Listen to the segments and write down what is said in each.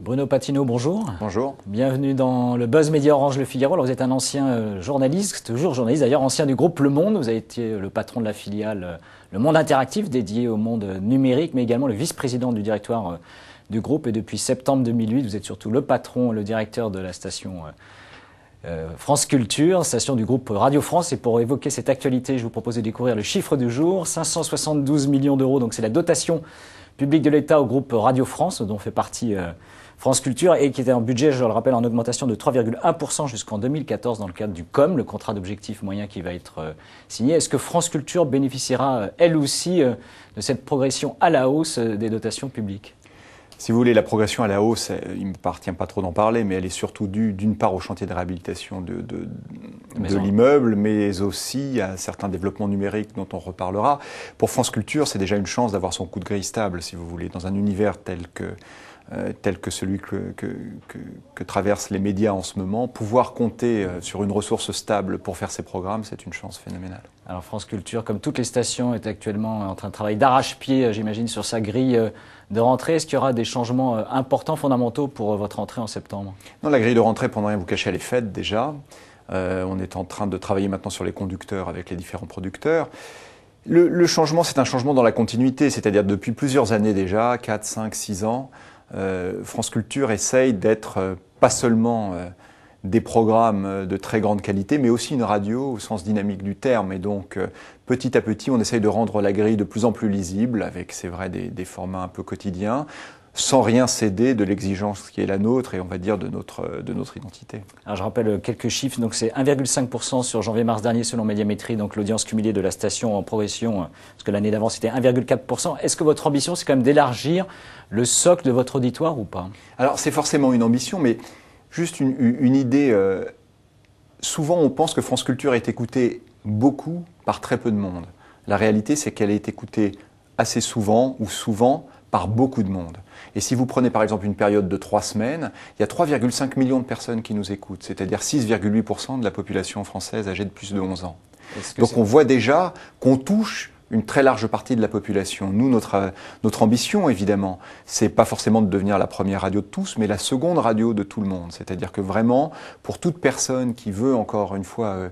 Bruno Patino, bonjour. Bonjour. Bienvenue dans le Buzz Média Orange Le Figaro. Alors vous êtes un ancien euh, journaliste, toujours journaliste d'ailleurs, ancien du groupe Le Monde. Vous avez été le patron de la filiale euh, Le Monde Interactif dédié au monde euh, numérique, mais également le vice-président du directoire du groupe. Et depuis septembre 2008, vous êtes surtout le patron, le directeur de la station euh, France Culture, station du groupe Radio France. Et pour évoquer cette actualité, je vous propose de découvrir le chiffre du jour 572 millions d'euros. Donc c'est la dotation publique de l'État au groupe Radio France, dont fait partie euh, France Culture, et qui était en budget, je le rappelle, en augmentation de 3,1% jusqu'en 2014 dans le cadre du COM, le contrat d'objectif moyen qui va être euh, signé. Est-ce que France Culture bénéficiera elle aussi de cette progression à la hausse des dotations publiques si vous voulez, la progression à la hausse, il ne me partient pas trop d'en parler, mais elle est surtout due d'une part au chantier de réhabilitation de, l'immeuble, mais aussi à certains développements numériques dont on reparlera. Pour France Culture, c'est déjà une chance d'avoir son coup de grille stable, si vous voulez, dans un univers tel que euh, tel que celui que, traversent les médias en ce moment, pouvoir compter euh, sur une ressource stable pour faire ses programmes, c'est une chance phénoménale. Alors France Culture, comme toutes les stations, est actuellement en train de travailler d'arrache-pied, euh, j'imagine, sur sa grille de rentrée. Est-ce qu'il y aura des changements importants, fondamentaux pour votre rentrée en septembre Non, la grille de rentrée, pour ne rien vous cacher, elle est faite déjà. on est en train de travailler maintenant sur les conducteurs avec les différents producteurs. Le, le changement, c'est un changement dans la continuité, c'est-à-dire depuis plusieurs années déjà, 4, 5, 6 ans, euh, France Culture essaye d'être euh, pas seulement euh, des programmes de très grande qualité, mais aussi une radio au sens dynamique du terme. Et donc, petit à petit, on essaye de rendre la grille de plus en plus lisible, avec, c'est vrai, des, des formats un peu quotidiens, sans rien céder de l'exigence qui est la nôtre et on va dire de notre, identité. je rappelle quelques chiffres, donc c'est 1,5% sur janvier-mars dernier selon Médiamétrie, donc l'audience cumulée de la station en progression, euh, parce que l'année d'avant c'était 1,4%. Est-ce que votre ambition c'est quand même d'élargir le socle de votre auditoire ou pas Alors c'est forcément une ambition, mais juste une, idée. Euh, souvent on pense que France Culture est écoutée beaucoup par très peu de monde. La réalité c'est qu'elle est écoutée assez souvent ou souvent par beaucoup de monde. Et si vous prenez par exemple une période de trois semaines, il y a 3,5 millions de personnes qui nous écoutent, c'est-à-dire 6,8% de la population française âgée de plus de 11 ans. Donc on voit déjà qu'on touche une très large partie de la population. Nous, notre, euh, notre ambition, évidemment, c'est pas forcément de devenir la première radio de tous, mais la seconde radio de tout le monde. C'est-à-dire que vraiment, pour toute personne qui veut, encore une fois, euh,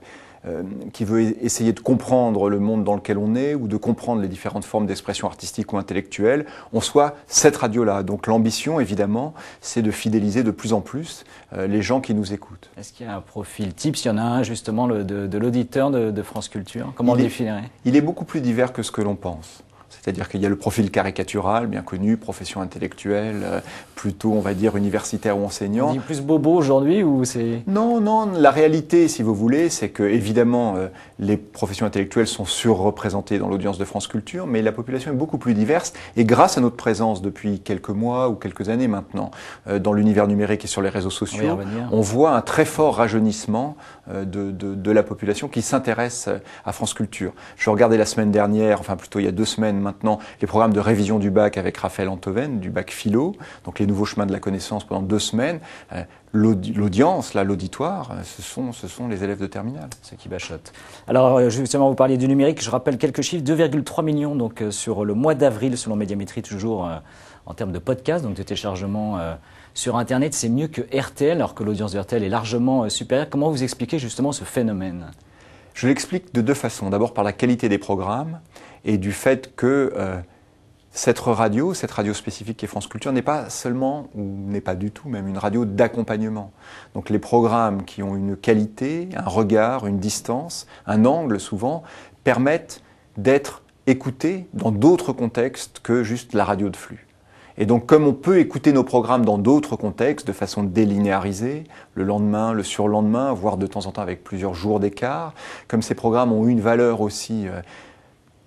euh, qui veut essayer de comprendre le monde dans lequel on est ou de comprendre les différentes formes d'expression artistique ou intellectuelle, on soit cette radio-là. Donc l'ambition, évidemment, c'est de fidéliser de plus en plus euh, les gens qui nous écoutent. Est-ce qu'il y a un profil type, s'il y en a un justement, de, l'auditeur de, France Culture Comment le définirait Il est beaucoup plus divers que ce que l'on pense. C'est-à-dire qu'il y a le profil caricatural, bien connu, profession intellectuelle, euh, plutôt, on va dire, universitaire ou enseignant. On dit plus bobo aujourd'hui ou c'est... Non, non, la réalité, si vous voulez, c'est que, évidemment, euh, les professions intellectuelles sont surreprésentées dans l'audience de France Culture, mais la population est beaucoup plus diverse. Et grâce à notre présence depuis quelques mois ou quelques années maintenant euh, dans l'univers numérique et sur les réseaux sociaux, on, voit un très fort rajeunissement de, de, de la population qui s'intéresse à France Culture. Je regardais la semaine dernière, enfin plutôt il y a deux semaines, maintenant les programmes de révision du bac avec Raphaël Antoven, du bac philo, donc les nouveaux chemins de la connaissance pendant deux semaines. Euh, l'audience, là, l'auditoire, euh, ce sont, ce sont les élèves de terminale. Ceux qui bachotent. Alors, euh, justement, vous parliez du numérique. Je rappelle quelques chiffres. 2,3 millions donc, sur le mois d'avril, selon Médiamétrie, toujours en termes de podcast, donc de téléchargement sur Internet. C'est mieux que RTL, alors que l'audience de RTL est largement supérieure. Comment vous expliquez justement ce phénomène je l'explique de deux façons. D'abord par la qualité des programmes et du fait que euh, cette radio, cette radio spécifique qui est France Culture, n'est pas seulement, ou n'est pas du tout, même une radio d'accompagnement. Donc les programmes qui ont une qualité, un regard, une distance, un angle souvent, permettent d'être écoutés dans d'autres contextes que juste la radio de flux. Et donc, comme on peut écouter nos programmes dans d'autres contextes, de façon délinéarisée, le lendemain, le surlendemain, voire de temps en temps avec plusieurs jours d'écart, comme ces programmes ont une valeur aussi euh,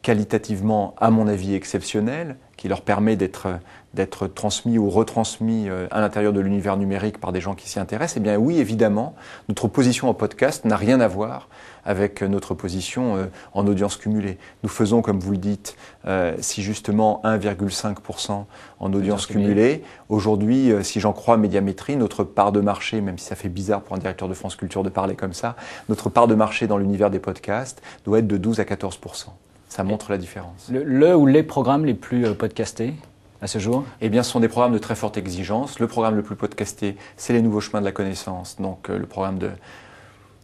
qualitativement, à mon avis, exceptionnel, qui leur permet d'être transmis ou retransmis euh, à l'intérieur de l'univers numérique par des gens qui s'y intéressent, eh bien oui, évidemment, notre position en podcast n'a rien à voir avec notre position euh, en audience cumulée. Nous faisons, comme vous le dites, euh, si justement 1,5% en audience cumulée, aujourd'hui, si j'en crois médiamétrie, notre part de marché, même si ça fait bizarre pour un directeur de France Culture de parler comme ça, notre part de marché dans l'univers des podcasts doit être de 12 à 14%. Ça montre la différence. Le, ou les programmes les plus euh, podcastés à ce jour Eh bien, ce sont des programmes de très forte exigence. Le programme le plus podcasté, c'est Les Nouveaux Chemins de la Connaissance, donc euh, le programme de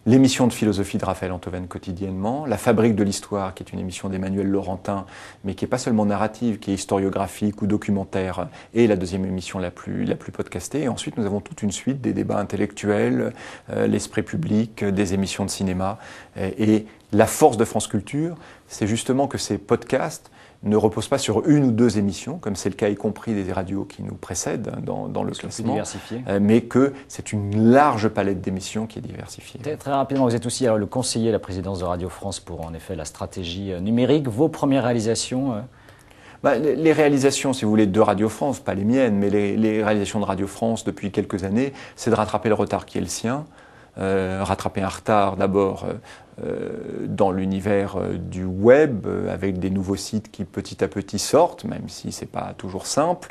l'émission de philosophie de Raphaël Antoven quotidiennement, La Fabrique de l'Histoire, qui est une émission d'Emmanuel Laurentin, mais qui n'est pas seulement narrative, qui est historiographique ou documentaire, et la deuxième émission la plus, la plus podcastée. ensuite, nous avons toute une suite des débats intellectuels, euh, l'esprit public, des émissions de cinéma, et la force de France Culture, c'est justement que ces podcasts ne reposent pas sur une ou deux émissions, comme c'est le cas y compris des radios qui nous précèdent hein, dans, le classement, euh, mais que c'est une large palette d'émissions qui est diversifiée. Très, rapidement, vous êtes aussi alors, le conseiller de la présidence de Radio France pour en effet la stratégie euh, numérique. Vos premières réalisations euh bah, les réalisations, si vous voulez, de Radio France, pas les miennes, mais les réalisations de Radio France depuis quelques années, c'est de rattraper le retard qui est le sien, euh, rattraper un retard d'abord euh, euh, dans l'univers du web, avec des nouveaux sites qui petit à petit sortent, même si ce n'est pas toujours simple,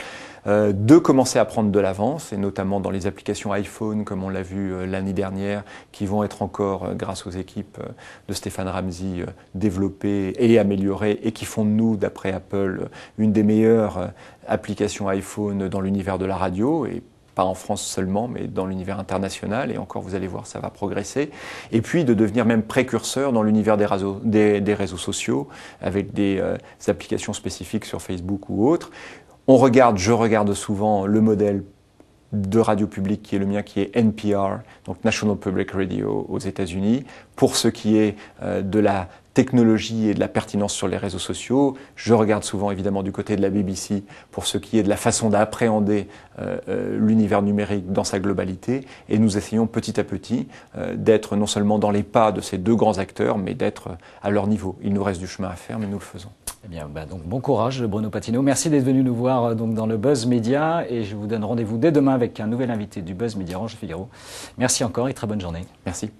de commencer à prendre de l'avance, et notamment dans les applications iPhone, comme on l'a vu l'année dernière, qui vont être encore, grâce aux équipes de Stéphane Ramsey, développées et améliorées, et qui font de nous, d'après Apple, une des meilleures applications iPhone dans l'univers de la radio, et pas en France seulement, mais dans l'univers international. Et encore, vous allez voir, ça va progresser. Et puis de devenir même précurseur dans l'univers des, des, des réseaux, sociaux, avec des, euh, applications spécifiques sur Facebook ou autres. On regarde, je regarde souvent le modèle de radio publique qui est le mien, qui est NPR, donc National Public Radio aux États-Unis, pour ce qui est euh, de la technologie et de la pertinence sur les réseaux sociaux. Je regarde souvent évidemment du côté de la BBC pour ce qui est de la façon d'appréhender euh, euh, l'univers numérique dans sa globalité. Et nous essayons petit à petit euh, d'être non seulement dans les pas de ces deux grands acteurs, mais d'être à leur niveau. Il nous reste du chemin à faire, mais nous le faisons. Eh bien, bah, donc bon courage, Bruno Patino. Merci d'être venu nous voir donc dans le Buzz Média et je vous donne rendez-vous dès demain avec un nouvel invité du Buzz Média Range Figaro. Merci encore et très bonne journée. Merci.